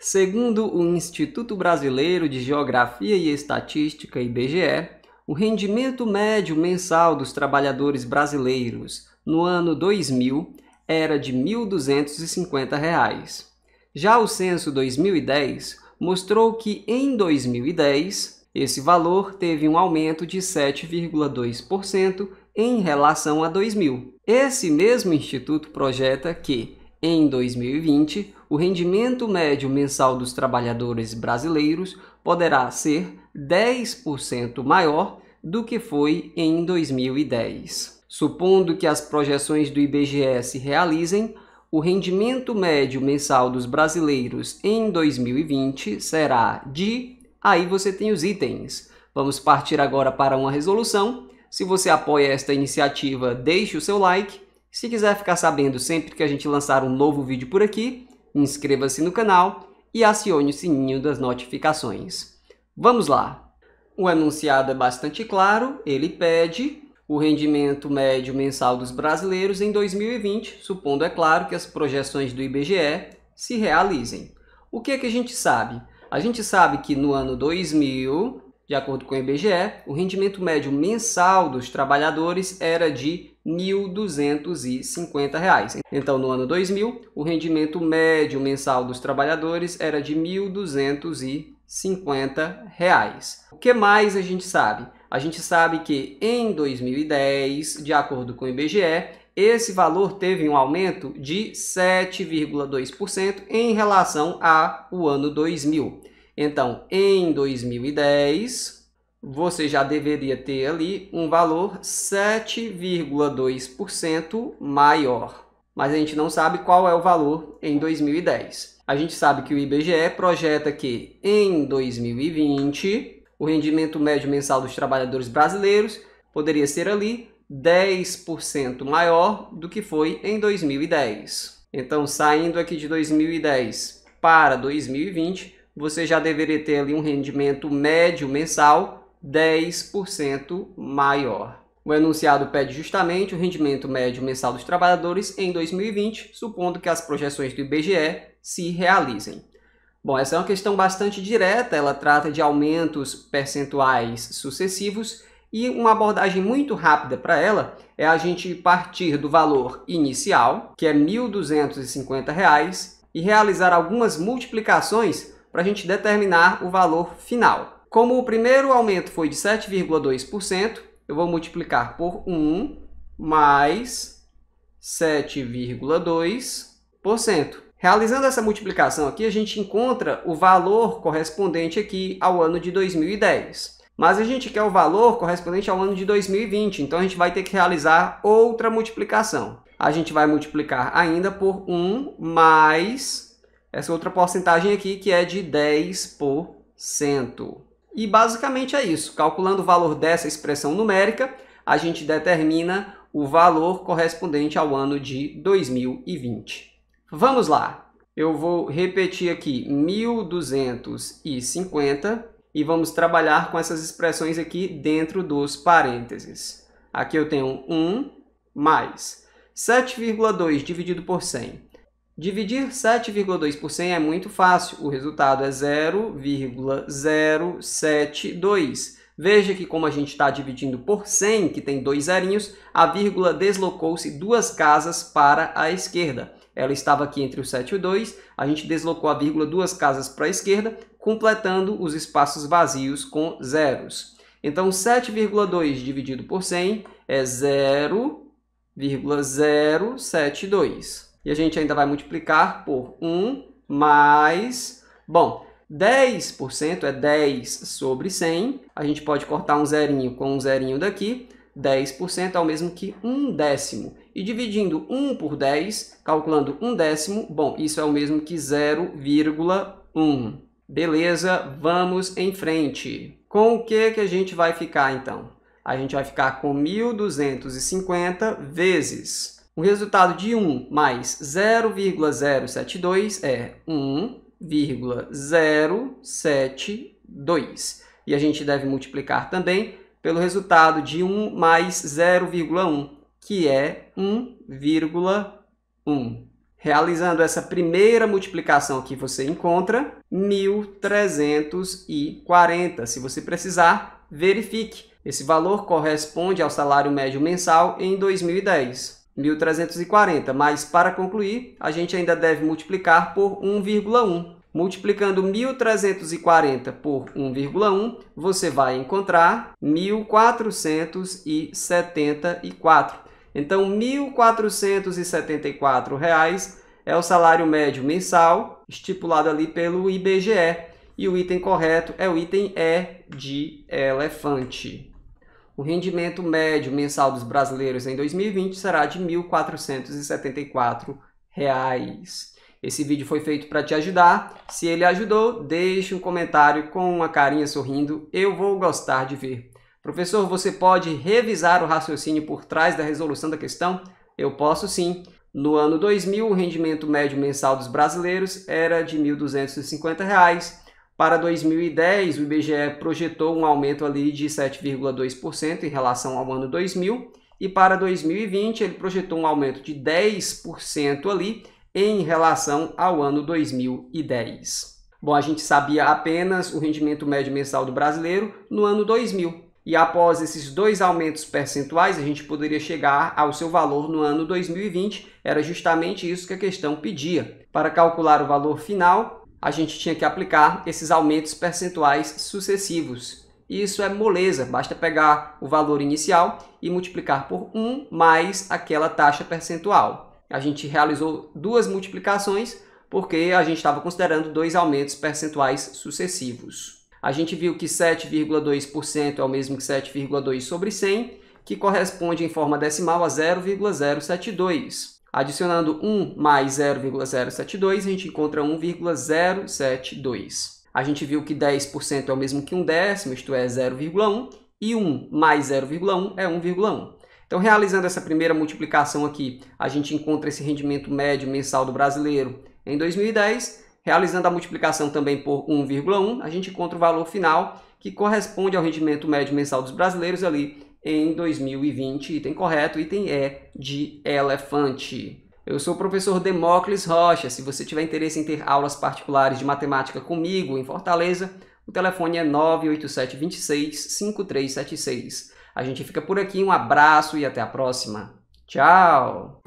Segundo o Instituto Brasileiro de Geografia e Estatística, IBGE, o rendimento médio mensal dos trabalhadores brasileiros no ano 2000 era de R$ 1.250. Reais. Já o censo 2010 mostrou que em 2010 esse valor teve um aumento de 7,2% em relação a 2000. Esse mesmo instituto projeta que em 2020 o rendimento médio mensal dos trabalhadores brasileiros poderá ser 10% maior do que foi em 2010. Supondo que as projeções do IBGE se realizem, o rendimento médio mensal dos brasileiros em 2020 será de. Aí você tem os itens. Vamos partir agora para uma resolução. Se você apoia esta iniciativa, deixe o seu like. Se quiser ficar sabendo sempre que a gente lançar um novo vídeo por aqui, inscreva-se no canal e acione o sininho das notificações. Vamos lá! O enunciado é bastante claro, ele pede o rendimento médio mensal dos brasileiros em 2020, supondo, é claro, que as projeções do IBGE se realizem. O que é que a gente sabe? A gente sabe que no ano 2000 de acordo com o IBGE, o rendimento médio mensal dos trabalhadores era de R$ 1.250. Então, no ano 2000, o rendimento médio mensal dos trabalhadores era de R$ 1.250. O que mais a gente sabe? A gente sabe que em 2010, de acordo com o IBGE, esse valor teve um aumento de 7,2% em relação ao ano 2000. Então, em 2010, você já deveria ter ali um valor 7,2% maior. Mas a gente não sabe qual é o valor em 2010. A gente sabe que o IBGE projeta que em 2020 o rendimento médio mensal dos trabalhadores brasileiros poderia ser ali 10% maior do que foi em 2010. Então, saindo aqui de 2010 para 2020, você já deveria ter ali um rendimento médio mensal 10% maior. O enunciado pede justamente o rendimento médio mensal dos trabalhadores em 2020, supondo que as projeções do IBGE se realizem. Bom, essa é uma questão bastante direta, ela trata de aumentos percentuais sucessivos e uma abordagem muito rápida para ela é a gente partir do valor inicial, que é R$ 1.250, e realizar algumas multiplicações para a gente determinar o valor final. Como o primeiro aumento foi de 7,2%, eu vou multiplicar por 1 mais 7,2%. Realizando essa multiplicação aqui, a gente encontra o valor correspondente aqui ao ano de 2010. Mas a gente quer o valor correspondente ao ano de 2020, então a gente vai ter que realizar outra multiplicação. A gente vai multiplicar ainda por 1 mais essa outra porcentagem aqui que é de 10%. E basicamente é isso. Calculando o valor dessa expressão numérica, a gente determina o valor correspondente ao ano de 2020. Vamos lá. Eu vou repetir aqui 1250 e vamos trabalhar com essas expressões aqui dentro dos parênteses. Aqui eu tenho 1 mais 7,2 dividido por 100 Dividir 7,2% por 100 é muito fácil, o resultado é 0,072. Veja que como a gente está dividindo por 100, que tem dois zerinhos, a vírgula deslocou-se duas casas para a esquerda. Ela estava aqui entre o 7 e o 2, a gente deslocou a vírgula duas casas para a esquerda, completando os espaços vazios com zeros. Então, 7,2 dividido por 100 é 0,072. E a gente ainda vai multiplicar por 1 mais... Bom, 10% é 10 sobre 100. A gente pode cortar um zerinho com um zerinho daqui. 10% é o mesmo que um décimo. E dividindo 1 por 10, calculando um décimo, bom, isso é o mesmo que 0,1. Beleza, vamos em frente. Com o que, que a gente vai ficar, então? A gente vai ficar com 1.250 vezes o resultado de 1 mais 0,072 é 1,072. E a gente deve multiplicar também pelo resultado de 1 mais 0,1, que é 1,1. Realizando essa primeira multiplicação que você encontra 1.340. Se você precisar, verifique. Esse valor corresponde ao salário médio mensal em 2010. 1.340, mas para concluir, a gente ainda deve multiplicar por 1,1. Multiplicando 1.340 por 1,1, você vai encontrar 1.474. Então, R$ 1.474 é o salário médio mensal estipulado ali pelo IBGE. E o item correto é o item E de elefante. O rendimento médio mensal dos brasileiros em 2020 será de R$ 1.474. Esse vídeo foi feito para te ajudar. Se ele ajudou, deixe um comentário com uma carinha sorrindo. Eu vou gostar de ver. Professor, você pode revisar o raciocínio por trás da resolução da questão? Eu posso sim. No ano 2000, o rendimento médio mensal dos brasileiros era de R$ 1.250 para 2010, o IBGE projetou um aumento ali de 7,2% em relação ao ano 2000 e para 2020 ele projetou um aumento de 10% ali em relação ao ano 2010. Bom, a gente sabia apenas o rendimento médio mensal do brasileiro no ano 2000. E após esses dois aumentos percentuais, a gente poderia chegar ao seu valor no ano 2020. Era justamente isso que a questão pedia. Para calcular o valor final, a gente tinha que aplicar esses aumentos percentuais sucessivos. E isso é moleza, basta pegar o valor inicial e multiplicar por 1 mais aquela taxa percentual. A gente realizou duas multiplicações porque a gente estava considerando dois aumentos percentuais sucessivos. A gente viu que 7,2% é o mesmo que 7,2 sobre 100, que corresponde em forma decimal a 0,072. Adicionando 1 mais 0,072, a gente encontra 1,072. A gente viu que 10% é o mesmo que um décimo, isto é 0,1, e 1 mais 0,1 é 1,1. Então, realizando essa primeira multiplicação aqui, a gente encontra esse rendimento médio mensal do brasileiro em 2010. Realizando a multiplicação também por 1,1, a gente encontra o valor final que corresponde ao rendimento médio mensal dos brasileiros ali em 2020. Item correto, item E de elefante. Eu sou o professor Demócles Rocha. Se você tiver interesse em ter aulas particulares de matemática comigo em Fortaleza, o telefone é 987 26 5376. A gente fica por aqui, um abraço e até a próxima. Tchau!